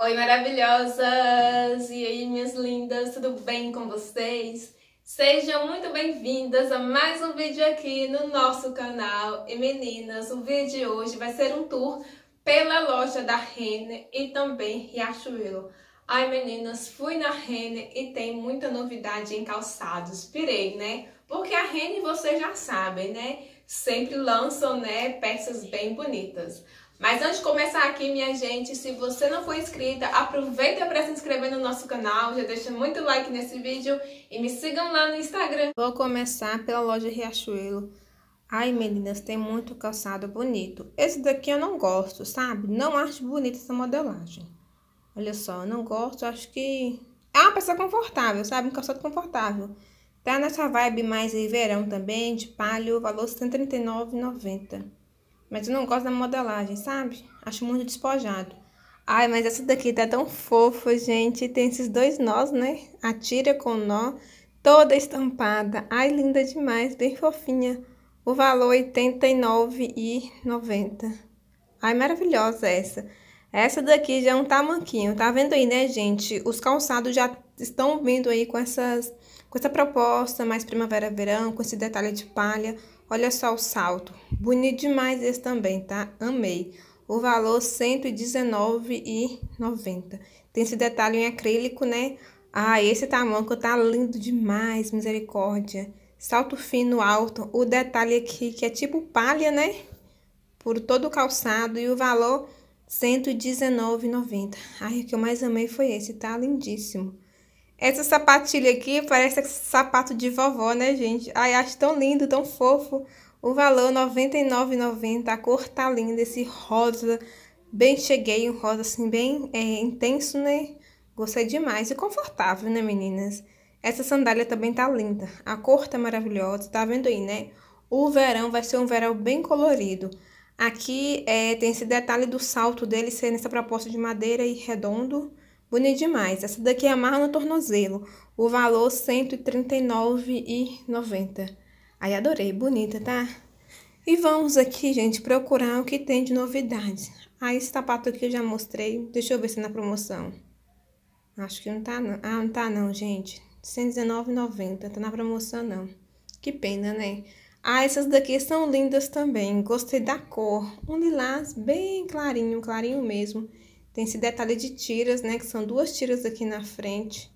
Oi, maravilhosas! E aí, minhas lindas, tudo bem com vocês? Sejam muito bem-vindas a mais um vídeo aqui no nosso canal. E meninas, o vídeo de hoje vai ser um tour pela loja da Rene e também Riachuelo. Ai, meninas, fui na Rene e tem muita novidade em calçados. Pirei, né? Porque a Rene, vocês já sabem, né? Sempre lançam, né, peças bem bonitas. Mas antes de começar aqui, minha gente, se você não for inscrita, aproveita para se inscrever no nosso canal, já deixa muito like nesse vídeo e me sigam lá no Instagram. Vou começar pela loja Riachuelo. Ai, meninas, tem muito calçado bonito. Esse daqui eu não gosto, sabe? Não acho bonita essa modelagem. Olha só, eu não gosto, acho que... É uma peça confortável, sabe? Um calçado confortável. Tá nessa vibe mais verão também, de palho, valor R$139,90. 139,90. Mas eu não gosto da modelagem, sabe? Acho muito despojado. Ai, mas essa daqui tá tão fofa, gente. Tem esses dois nós, né? A tira com nó, toda estampada. Ai, linda demais, bem fofinha. O valor R$ 89,90. Ai, maravilhosa essa. Essa daqui já é um tamanquinho, tá vendo aí, né, gente? Os calçados já estão vindo aí com, essas, com essa proposta mais primavera-verão, com esse detalhe de palha. Olha só o salto. Bonito demais esse também, tá? Amei. O valor e 119,90. Tem esse detalhe em acrílico, né? Ah, esse tamanco tá lindo demais, misericórdia. Salto fino alto. O detalhe aqui que é tipo palha, né? Por todo o calçado. E o valor R$ 119,90. Ai, o que eu mais amei foi esse, tá? Lindíssimo. Essa sapatilha aqui parece sapato de vovó, né, gente? Ai, acho tão lindo, tão fofo. O valor R$ 99,90. A cor tá linda, esse rosa. Bem cheguei, um rosa assim bem é, intenso, né? Gostei demais e confortável, né, meninas? Essa sandália também tá linda. A cor tá maravilhosa, tá vendo aí, né? O verão vai ser um verão bem colorido. Aqui é, tem esse detalhe do salto dele ser nessa proposta de madeira e redondo. Bonito demais. Essa daqui é amarra no tornozelo. O valor R$ 139,90. Aí adorei, bonita, tá? E vamos aqui, gente, procurar o que tem de novidade. Ah, esse sapato aqui eu já mostrei. Deixa eu ver se é na promoção. Acho que não tá não. Ah, não tá não, gente. R$ 119,90. Tá na promoção não. Que pena, né? Ah, essas daqui são lindas também. Gostei da cor. Um lilás bem clarinho, clarinho mesmo. Tem esse detalhe de tiras, né? Que são duas tiras aqui na frente.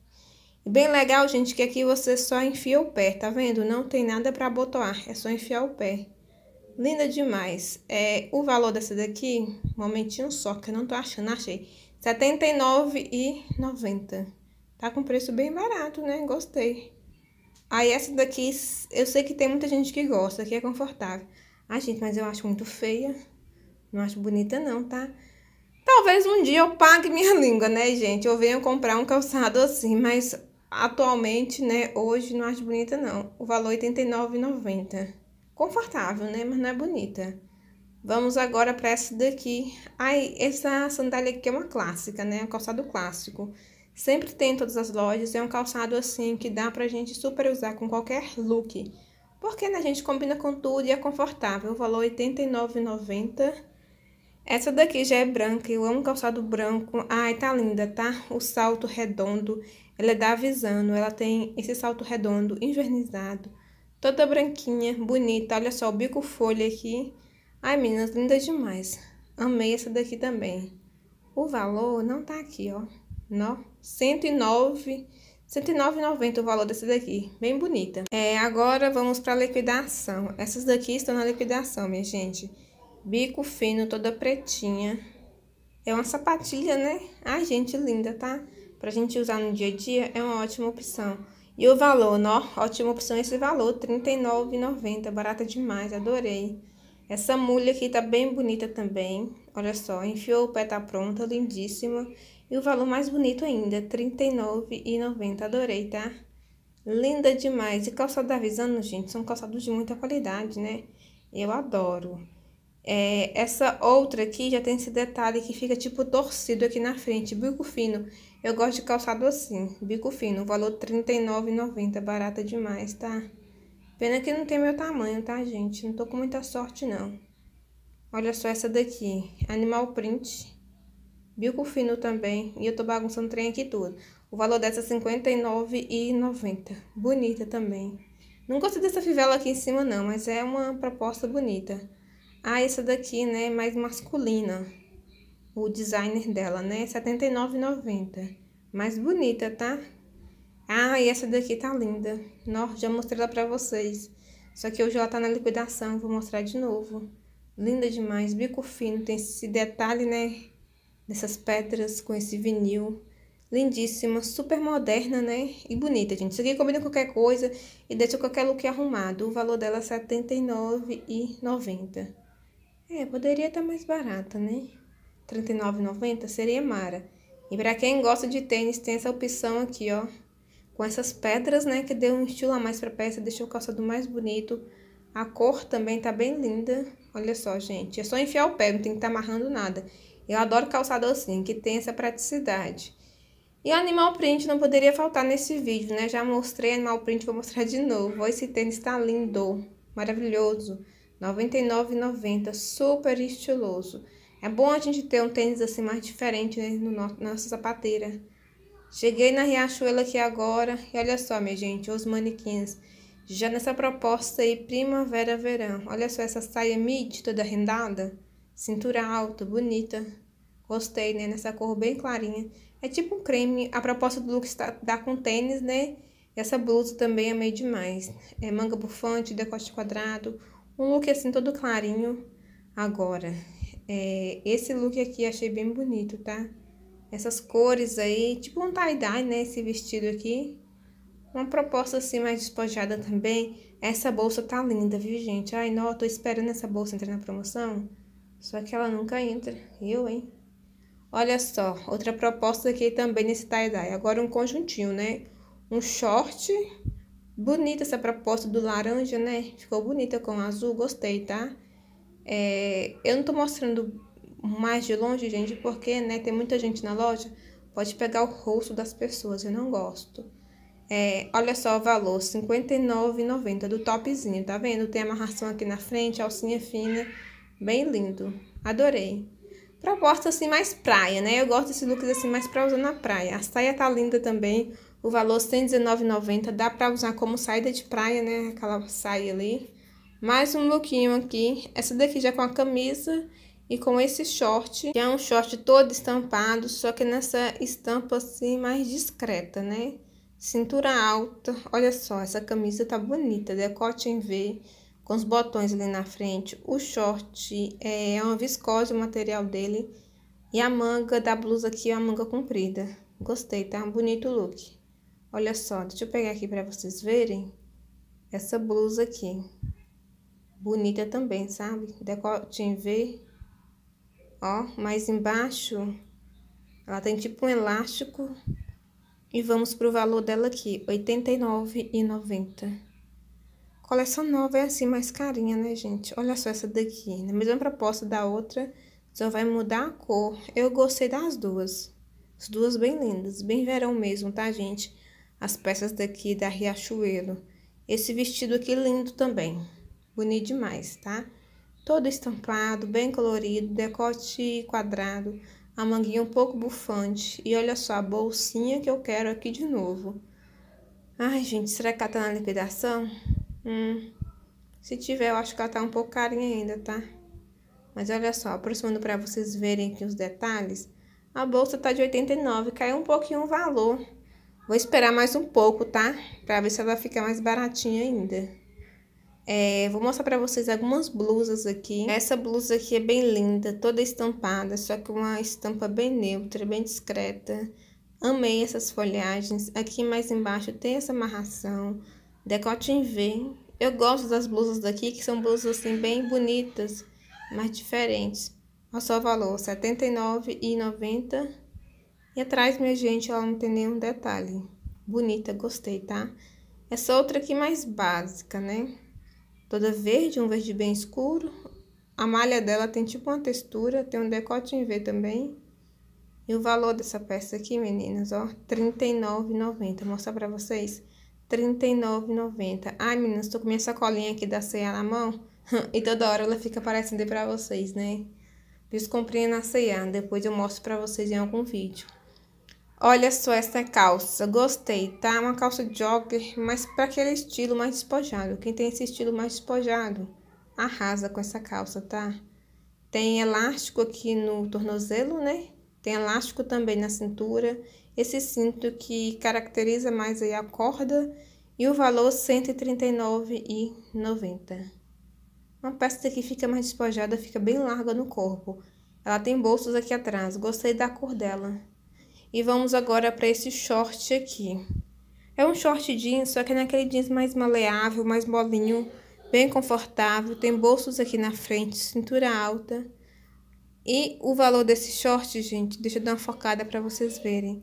E bem legal, gente, que aqui você só enfia o pé, tá vendo? Não tem nada pra abotoar, é só enfiar o pé. Linda demais. É, o valor dessa daqui, momentinho só, que eu não tô achando, achei. R$ 79,90. Tá com preço bem barato, né? Gostei. Aí essa daqui, eu sei que tem muita gente que gosta, que é confortável. Ah, gente, mas eu acho muito feia. Não acho bonita não, tá? Talvez um dia eu pague minha língua, né, gente? Eu venha comprar um calçado assim, mas atualmente, né, hoje não acho bonita não. O valor é R$ 89,90. Confortável, né, mas não é bonita. Vamos agora para essa daqui. Ai, essa sandália aqui é uma clássica, né? Um calçado clássico. Sempre tem em todas as lojas. É um calçado assim que dá pra gente super usar com qualquer look. Porque, né, gente? Combina com tudo e é confortável. O valor é R$ 89,90. Essa daqui já é branca, eu amo calçado branco. Ai, tá linda, tá? O salto redondo, ela é da Avisano, ela tem esse salto redondo invernizado. Toda branquinha, bonita, olha só o bico folha aqui. Ai, meninas, linda demais. Amei essa daqui também. O valor não tá aqui, ó. Não, 109, 109,90 o valor dessa daqui. Bem bonita. É, agora vamos pra liquidação. Essas daqui estão na liquidação, minha gente bico fino, toda pretinha. É uma sapatilha, né? Ai, gente, linda, tá? Pra gente usar no dia a dia, é uma ótima opção. E o valor, ó, ótima opção esse valor, R$39,90, barata demais, adorei. Essa mulha aqui tá bem bonita também, olha só, enfiou o pé, tá pronta, lindíssima. E o valor mais bonito ainda, R$39,90, adorei, tá? Linda demais. E calçado da gente, são calçados de muita qualidade, né? Eu adoro. É, essa outra aqui já tem esse detalhe que fica tipo torcido aqui na frente, bico fino. Eu gosto de calçado assim, bico fino, valor R$39,90, barata demais, tá? Pena que não tem meu tamanho, tá, gente? Não tô com muita sorte, não. Olha só essa daqui, animal print, bico fino também, e eu tô bagunçando o trem aqui tudo. O valor dessa é R$59,90, bonita também. Não gostei dessa fivela aqui em cima, não, mas é uma proposta bonita. Ah, essa daqui, né, é mais masculina. O designer dela, né, é R$ 79,90. Mais bonita, tá? Ah, e essa daqui tá linda. Nossa, já mostrei ela pra vocês. Só que hoje ela tá na liquidação, vou mostrar de novo. Linda demais, bico fino, tem esse detalhe, né, dessas pedras com esse vinil. Lindíssima, super moderna, né? E bonita, gente. Isso aqui combina qualquer coisa e deixa qualquer look arrumado. O valor dela é R$ 79,90. É, poderia estar tá mais barata, né? R$39,90 seria mara. E para quem gosta de tênis, tem essa opção aqui, ó. Com essas pedras, né, que deu um estilo a mais pra peça, deixou o calçado mais bonito. A cor também tá bem linda. Olha só, gente. É só enfiar o pé, não tem que estar tá amarrando nada. Eu adoro calçado assim, que tem essa praticidade. E o animal print não poderia faltar nesse vídeo, né? Já mostrei animal print, vou mostrar de novo. Esse tênis tá lindo, maravilhoso. 99,90, super estiloso. É bom a gente ter um tênis assim mais diferente né, no nosso, na nossa sapateira. Cheguei na Riachuelo aqui agora e olha só, minha gente, os manequins. Já nessa proposta aí, primavera-verão. Olha só essa saia midi toda rendada, cintura alta, bonita. Gostei, né? Nessa cor bem clarinha. É tipo um creme. A proposta do look está, dá com tênis, né? E essa blusa também amei é demais. É manga bufante, decote quadrado, um look assim todo clarinho. Agora, é, esse look aqui achei bem bonito, tá? Essas cores aí, tipo um tie-dye, né? Esse vestido aqui. Uma proposta assim mais despojada também. Essa bolsa tá linda, viu, gente? Ai, não, tô esperando essa bolsa entrar na promoção. Só que ela nunca entra. Eu, hein? Olha só, outra proposta aqui também nesse tie-dye. Agora um conjuntinho, né? Um short Bonita essa proposta do laranja, né? Ficou bonita com azul, gostei, tá? É, eu não tô mostrando mais de longe, gente, porque, né, tem muita gente na loja. Pode pegar o rosto das pessoas, eu não gosto. É, olha só o valor, R$ 59,90 do topzinho, tá vendo? Tem amarração aqui na frente, alcinha fina, bem lindo. Adorei. Proposta assim mais praia, né? Eu gosto desse looks assim mais pra usar na praia. A saia tá linda também, o valor R$ 119,90 dá para usar como saída de praia, né? Aquela saia ali. Mais um lookinho aqui. Essa daqui já é com a camisa e com esse short, que é um short todo estampado, só que nessa estampa assim mais discreta, né? Cintura alta, olha só, essa camisa tá bonita, decote em V, com os botões ali na frente. O short é uma viscose o material dele e a manga da blusa aqui é uma manga comprida. Gostei, tá? bonito look. Olha só, deixa eu pegar aqui para vocês verem essa blusa aqui. Bonita também, sabe? Decote em V. Ó, mais embaixo ela tem tipo um elástico. E vamos pro valor dela aqui, R$ 89,90. Coleção nova é assim, mais carinha, né, gente? Olha só essa daqui, na mesma proposta da outra, só vai mudar a cor. Eu gostei das duas. As duas bem lindas, bem verão mesmo, tá, gente? as peças daqui da Riachuelo. Esse vestido aqui lindo também, bonito demais, tá? Todo estampado, bem colorido, decote quadrado, a manguinha um pouco bufante. E olha só a bolsinha que eu quero aqui de novo. Ai, gente, será que ela tá na liquidação? Hum, se tiver, eu acho que ela tá um pouco carinha ainda, tá? Mas olha só, aproximando para vocês verem aqui os detalhes, a bolsa tá de 89, caiu um pouquinho o valor. Vou esperar mais um pouco, tá? Pra ver se ela fica mais baratinha ainda. É, vou mostrar pra vocês algumas blusas aqui. Essa blusa aqui é bem linda, toda estampada, só que uma estampa bem neutra, bem discreta. Amei essas folhagens. Aqui mais embaixo tem essa amarração, decote em V. Eu gosto das blusas daqui, que são blusas assim bem bonitas, mas diferentes. Olha só o valor, R$ 79,90 e atrás, minha gente, ela não tem nenhum detalhe. Bonita, gostei, tá? Essa outra aqui mais básica, né? Toda verde, um verde bem escuro. A malha dela tem tipo uma textura, tem um decote em V também. E o valor dessa peça aqui, meninas, ó, R$39,90. Vou Mostrar pra vocês, R$39,90. Ai, meninas, tô com minha sacolinha aqui da ceia na mão e toda hora ela fica aparecendo pra vocês, né? Vocês Comprei na ceia, depois eu mostro pra vocês em algum vídeo. Olha só essa calça, gostei, tá? É uma calça jogger, mas para aquele estilo mais despojado. Quem tem esse estilo mais despojado, arrasa com essa calça, tá? Tem elástico aqui no tornozelo, né? Tem elástico também na cintura. Esse cinto que caracteriza mais aí a corda e o valor R$ 139,90. Uma peça que fica mais despojada, fica bem larga no corpo. Ela tem bolsos aqui atrás, gostei da cor dela. E vamos agora para esse short aqui. É um short jeans, só que é naquele jeans mais maleável, mais molinho, bem confortável. Tem bolsos aqui na frente, cintura alta. E o valor desse short, gente, deixa eu dar uma focada para vocês verem.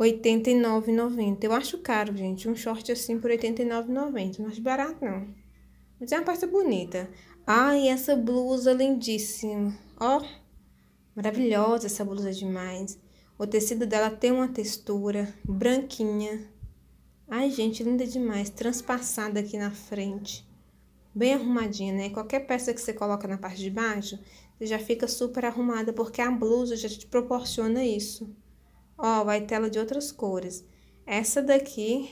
R$ 89,90. Eu acho caro, gente, um short assim por R$ 89,90. Não acho barato, não. Mas é uma peça bonita. Ai, essa blusa lindíssima. Ó, maravilhosa essa blusa demais. O tecido dela tem uma textura branquinha. Ai, gente, linda demais. Transpassada aqui na frente. Bem arrumadinha, né? Qualquer peça que você coloca na parte de baixo, você já fica super arrumada, porque a blusa já te proporciona isso. Ó, vai tela de outras cores. Essa daqui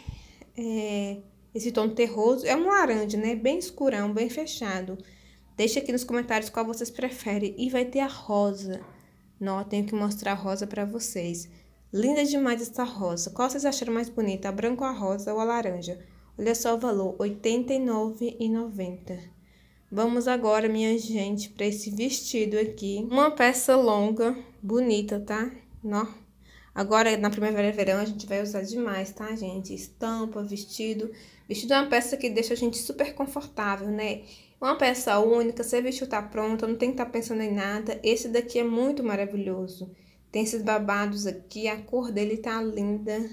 é esse tom terroso. É um laranja, né? Bem escurão, bem fechado. Deixa aqui nos comentários qual vocês preferem. E vai ter a rosa. Não, tenho que mostrar a rosa para vocês. Linda demais essa rosa. Qual vocês acharam mais bonita, a branca ou a rosa ou a laranja? Olha só o valor, R$ 89,90. Vamos agora, minha gente, para esse vestido aqui. Uma peça longa, bonita, tá? Nó. Agora, na primavera e verão, a gente vai usar demais, tá, gente? Estampa, vestido. Vestido é uma peça que deixa a gente super confortável, né? Uma peça única, seu vestido tá pronto, não tem que estar tá pensando em nada. Esse daqui é muito maravilhoso. Tem esses babados aqui, a cor dele tá linda.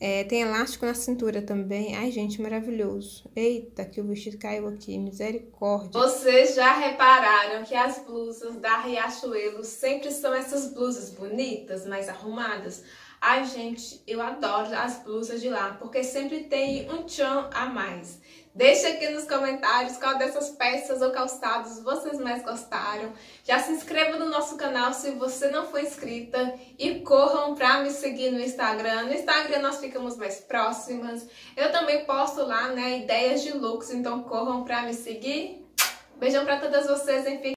É, tem elástico na cintura também. Ai, gente, maravilhoso. Eita, que o vestido caiu aqui, misericórdia. Vocês já repararam que as blusas da Riachuelo sempre são essas blusas bonitas, mais arrumadas? Ai, gente, eu adoro as blusas de lá, porque sempre tem um tchan a mais. Deixa aqui nos comentários qual dessas peças ou calçados vocês mais gostaram. Já se inscreva no nosso canal se você não for inscrita e corram para me seguir no Instagram. No Instagram nós ficamos mais próximas. Eu também posto lá, né, ideias de looks, então corram para me seguir. Beijão para todas vocês, enfim.